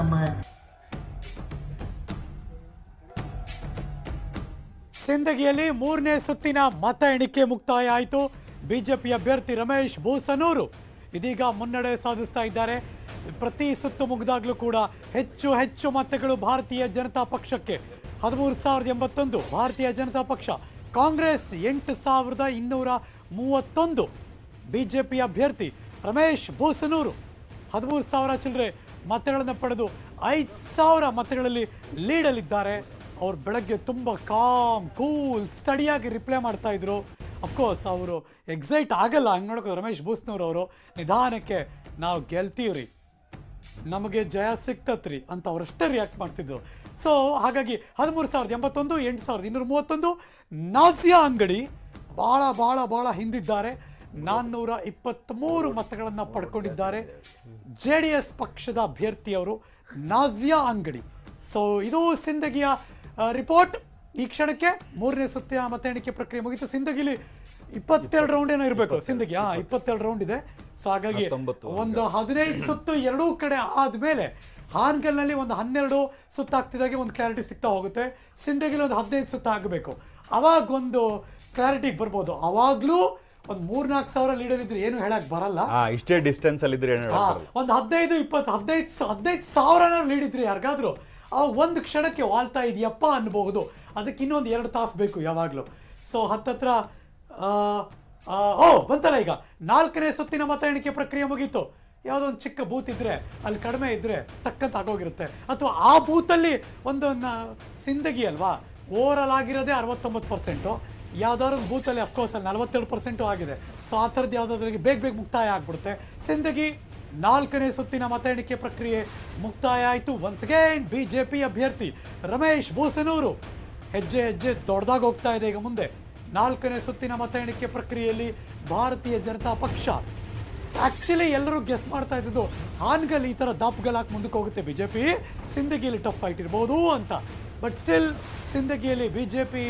ನಮ್ಮ ಸಿಂದಗಿಯಲ್ಲಿ ಮೂರನೇ ಸುತ್ತಿನ ಮತ ಎಣಿಕೆ ಮುಕ್ತಾಯ ಆಯಿತು ಬಿಜೆಪಿ ಅಭ್ಯರ್ಥಿ ರಮೇಶ್ ಭೂಸನೂರು ಇದೀಗ ಮುನ್ನಡೆ ಸಾಧಿಸ್ತಾ ಇದ್ದಾರೆ ಪ್ರತಿ ಸುತ್ತು ಮುಗಿದಾಗಲೂ ಕೂಡ ಹೆಚ್ಚು ಹೆಚ್ಚು ಮತಗಳು ಭಾರತೀಯ ಜನತಾ ಪಕ್ಷಕ್ಕೆ ಹದಿಮೂರು ಸಾವಿರದ ಎಂಬತ್ತೊಂದು ಭಾರತೀಯ ಜನತಾ ಪಕ್ಷ ಕಾಂಗ್ರೆಸ್ ಎಂಟು ಸಾವಿರದ ಇನ್ನೂರ ಮೂವತ್ತೊಂದು ಬಿ ಅಭ್ಯರ್ಥಿ ರಮೇಶ್ ಭೂಸನೂರು ಹದಿಮೂರು ಸಾವಿರ ಚಿಲ್ಲರೆ ಮತಗಳನ್ನು ಪಡೆದು ಐದು ಸಾವಿರ ಮತಗಳಲ್ಲಿ ಲೀಡಲ್ಲಿದ್ದಾರೆ ಅವರು ಬೆಳಗ್ಗೆ ತುಂಬ ಕಾಮ್ ಕೂಲ್ ಸ್ಟಡಿಯಾಗಿ ರಿಪ್ಲೈ ಮಾಡ್ತಾ ಇದ್ರು ಅಫ್ಕೋರ್ಸ್ ಅವರು ಎಕ್ಸೈಟ್ ಆಗಲ್ಲ ಹಂಗೆ ನೋಡೋಕೆ ರಮೇಶ್ ಅವರು ನಿಧಾನಕ್ಕೆ ನಾವು ಗೆಲ್ತೀವ್ರಿ ನಮಗೆ ಜಯ ಸಿಕ್ತತ್ರಿ ಅಂತ ಅವರಷ್ಟೇ ರಿಯಾಕ್ಟ್ ಮಾಡ್ತಿದ್ರು ಸೊ ಹಾಗಾಗಿ ಹದಿಮೂರು ಸಾವಿರದ ಎಂಬತ್ತೊಂದು ಎಂಟು ಸಾವಿರದ ಇನ್ನೂರ ಮೂವತ್ತೊಂದು ನಾಸಿಯಾ ಅಂಗಡಿ ಭಾಳ ಭಾಳ ಭಾಳ ಹಿಂದಿದ್ದಾರೆ ನಾನ್ನೂರ ಇಪ್ಪತ್ತ್ಮೂರು ಮತಗಳನ್ನು ಪಡ್ಕೊಂಡಿದ್ದಾರೆ ಜೆ ಡಿ ಎಸ್ ಪಕ್ಷದ ಅಭ್ಯರ್ಥಿಯವರು ನಾಜಿಯಾ ಅಂಗಡಿ ಸೊ ಇದು ಸಿಂದಗಿಯ ರಿಪೋರ್ಟ್ ಈ ಕ್ಷಣಕ್ಕೆ ಮೂರನೇ ಸುತ್ತಿನ ಮತ ಎಣಿಕೆ ಪ್ರಕ್ರಿಯೆ ಮುಗಿತು ಸಿಂದಗಿಲಿ ಇಪ್ಪತ್ತೆರಡು ರೌಂಡ್ ಏನೋ ಇರಬೇಕು ಸಿಂದಗಿ ಹಾ ಇಪ್ಪತ್ತೆರಡು ರೌಂಡ್ ಇದೆ ಸೊ ಹಾಗಾಗಿ ಒಂದು ಹದಿನೈದು ಸುತ್ತು ಎರಡೂ ಕಡೆ ಆದ್ಮೇಲೆ ಹಾನ್ಗಲ್ನಲ್ಲಿ ಒಂದು ಹನ್ನೆರಡು ಸುತ್ತಾಗ್ತಿದ್ದಾಗೆ ಒಂದು ಕ್ಲಾರಿಟಿ ಸಿಗ್ತಾ ಹೋಗುತ್ತೆ ಸಿಂದಗಿಲಿ ಒಂದು ಹದಿನೈದು ಸುತ್ತ ಆಗಬೇಕು ಒಂದು ಕ್ಲಾರಿಟಿಗೆ ಬರ್ಬೋದು ಅವಾಗಲೂ ಒಂದು ಮೂರ್ನಾಲ್ಕು ಸಾವಿರ ಲೀಡರ್ ಇದ್ರೆ ಏನು ಹೇಳಕ್ ಬರಲ್ಲ ಇಷ್ಟೇ ಡಿಸ್ಟೆನ್ಸ್ ಅಲ್ಲಿ ಇದ್ರೆ ಒಂದು ಹದಿನೈದು ಇಪ್ಪತ್ತು ಹದಿನೈದು ಹದಿನೈದು ಸಾವಿರನ ಲೀಡ್ ಇದ್ರೆ ಯಾರಿಗಾದ್ರೂ ಆ ಒಂದು ಕ್ಷಣಕ್ಕೆ ವಾಲ್ತಾ ಇದೆಯಪ್ಪ ಅನ್ಬಹುದು ಅದಕ್ಕೆ ಇನ್ನೊಂದು ಎರಡು ತಾಸು ಬೇಕು ಯಾವಾಗಲೂ ಸೊ ಹತ್ತತ್ರ ಓ ಬಂತಲ್ಲ ಈಗ ನಾಲ್ಕನೇ ಸುತ್ತಿನ ಮತ ಎಣಿಕೆ ಪ್ರಕ್ರಿಯೆ ಮುಗೀತು ಯಾವುದೋ ಒಂದು ಚಿಕ್ಕ ಬೂತ್ ಇದ್ರೆ ಅಲ್ಲಿ ಕಡಿಮೆ ಇದ್ರೆ ತಕ್ಕಂತ ಆಗೋಗಿರುತ್ತೆ ಅಥವಾ ಆ ಬೂತಲ್ಲಿ ಒಂದು ಸಿಂದಗಿ ಅಲ್ವಾ ಓವರ್ ಆಲ್ ಆಗಿರೋದೇ ಅರವತ್ತೊಂಬತ್ತು ಪರ್ಸೆಂಟು ಯಾವ್ದಾದ್ರು ಬೂತಲ್ಲಿ ಅಫ್ಕೋರ್ಸ್ ಅಲ್ಲಿ ನಲವತ್ತೇಳು ಪರ್ಸೆಂಟು ಆಗಿದೆ ಸೊ ಆ ಥರದ್ದು ಯಾವುದಾದ್ರಿಗೆ ಬೇಗ ಬೇಗ ಮುಕ್ತಾಯ ಆಗಿಬಿಡುತ್ತೆ ಸಿಂದಗಿ ನಾಲ್ಕನೇ ಸುತ್ತಿನ ಮತ ಎಣಿಕೆ ಪ್ರಕ್ರಿಯೆ ಮುಕ್ತಾಯ ಆಯಿತು once again B J P ಅಭ್ಯರ್ಥಿ ರಮೇಶ್ ಬೋಸನೂರು ಹೆಜ್ಜೆ ಹೆಜ್ಜೆ ದೊಡ್ಡದಾಗಿ ಹೋಗ್ತಾ ಇದೆ ಈಗ ಮುಂದೆ ನಾಲ್ಕನೇ ಸುತ್ತಿನ ಮತ ಎಣಿಕೆ ಪ್ರಕ್ರಿಯೆಯಲ್ಲಿ ಭಾರತೀಯ ಜನತಾ ಪಕ್ಷ ಆ್ಯಕ್ಚುಲಿ ಎಲ್ಲರೂ ಗೆಸ್ ಮಾಡ್ತಾ ಇದ್ದಿದ್ದು ಹಾನ್ಗಲ್ ಈ ಥರ ಹಾಕಿ ಮುಂದಕ್ಕೆ ಹೋಗುತ್ತೆ ಬಿ ಜೆ ಪಿ ಸಿಂದಗಿಯಲ್ಲಿ ಟಫ್ ಫೈಟ್ ಇರ್ಬೋದು ಅಂತ ಬಟ್ ಸ್ಟಿಲ್ ಸಿಂದಗಿಯಲ್ಲಿ ಬಿ ಜೆ ಪಿ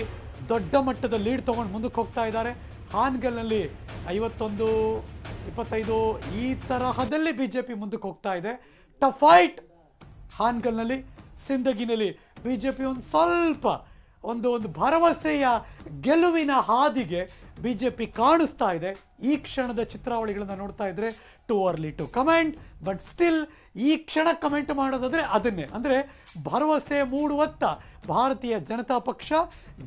ದೊಡ್ಡ ಮಟ್ಟದ ಲೀಡ್ ತೊಗೊಂಡು ಮುಂದಕ್ಕೆ ಹೋಗ್ತಾ ಇದ್ದಾರೆ ಹಾನ್ಗಲ್ನಲ್ಲಿ ಐವತ್ತೊಂದು ಇಪ್ಪತ್ತೈದು ಈ ತರಹದಲ್ಲಿ ಬಿ ಜೆ ಪಿ ಮುಂದಕ್ಕೆ ಹೋಗ್ತಾ ಇದೆ ಟಫೈಟ್ ಹಾನ್ಗಲ್ನಲ್ಲಿ ಸಿಂದಗಿನಲ್ಲಿ ಬಿ ಜೆ ಪಿ ಒಂದು ಸ್ವಲ್ಪ ಒಂದು ಒಂದು ಭರವಸೆಯ ಗೆಲುವಿನ ಹಾದಿಗೆ ಬಿ ಜೆ ಪಿ ಕಾಣಿಸ್ತಾ ಇದೆ ಈ ಕ್ಷಣದ ಚಿತ್ರಾವಳಿಗಳನ್ನು ನೋಡ್ತಾ ಇದ್ದರೆ too early to comment but still ಈ ಕ್ಷಣ ಕಮೆಂಟ್ ಮಾಡೋದಾದರೆ ಅದನ್ನೇ ಅಂದರೆ ಭರವಸೆ ಮೂಡುವತ್ತ ಭಾರತೀಯ ಜನತಾ ಪಕ್ಷ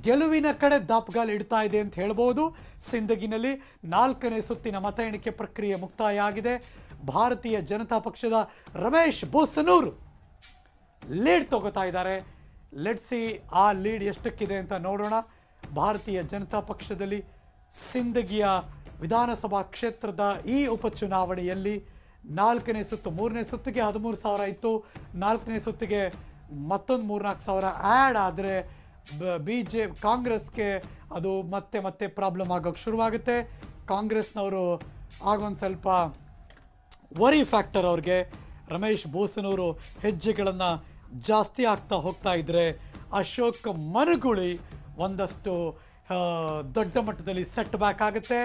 ಗೆಲುವಿನ ಕಡೆ ದಾಪ್ಗಾಲ್ ಇಡ್ತಾ ಇದೆ ಅಂತ ಹೇಳ್ಬೋದು ಸಿಂದಗಿನಲ್ಲಿ ನಾಲ್ಕನೇ ಸುತ್ತಿನ ಮತ ಎಣಿಕೆ ಪ್ರಕ್ರಿಯೆ ಮುಕ್ತಾಯ ಆಗಿದೆ ಭಾರತೀಯ ಜನತಾ ಪಕ್ಷದ ರಮೇಶ್ ಬೋಸನೂರು ಲೀಡ್ ತಗೋತಾ ಇದ್ದಾರೆ ಲೆಟ್ಸಿ ಆ ಲೀಡ್ ಎಷ್ಟಕ್ಕಿದೆ ಅಂತ ನೋಡೋಣ ಭಾರತೀಯ ಜನತಾ ಪಕ್ಷದಲ್ಲಿ ಸಿಂದಗಿಯ ವಿಧಾನಸಭಾ ಕ್ಷೇತ್ರದ ಈ ಉಪಚುನಾವಣೆಯಲ್ಲಿ ನಾಲ್ಕನೇ ಸುತ್ತು ಮೂರನೇ ಸುತ್ತಿಗೆ ಹದಿಮೂರು ಸಾವಿರ ಇತ್ತು ನಾಲ್ಕನೇ ಸುತ್ತಿಗೆ ಮತ್ತೊಂದು ಮೂರ್ನಾಲ್ಕು ಸಾವಿರ ಆ್ಯಡ್ ಆದರೆ ಬಿ ಜೆ ಕಾಂಗ್ರೆಸ್ಗೆ ಅದು ಮತ್ತೆ ಮತ್ತೆ ಪ್ರಾಬ್ಲಮ್ ಆಗೋಕ್ಕೆ ಶುರುವಾಗುತ್ತೆ ಕಾಂಗ್ರೆಸ್ನವರು ಆಗೊಂದು ಸ್ವಲ್ಪ ವರಿ ಫ್ಯಾಕ್ಟರ್ ಅವ್ರಿಗೆ ರಮೇಶ್ ಬೋಸನವರು ಹೆಜ್ಜೆಗಳನ್ನು ಜಾಸ್ತಿ ಆಗ್ತಾ ಹೋಗ್ತಾ ಇದ್ದರೆ ಅಶೋಕ್ ಮರುಗುಳಿ ಒಂದಷ್ಟು ದೊಡ್ಡ ಮಟ್ಟದಲ್ಲಿ ಸೆಟ್ ಬ್ಯಾಕ್ ಆಗುತ್ತೆ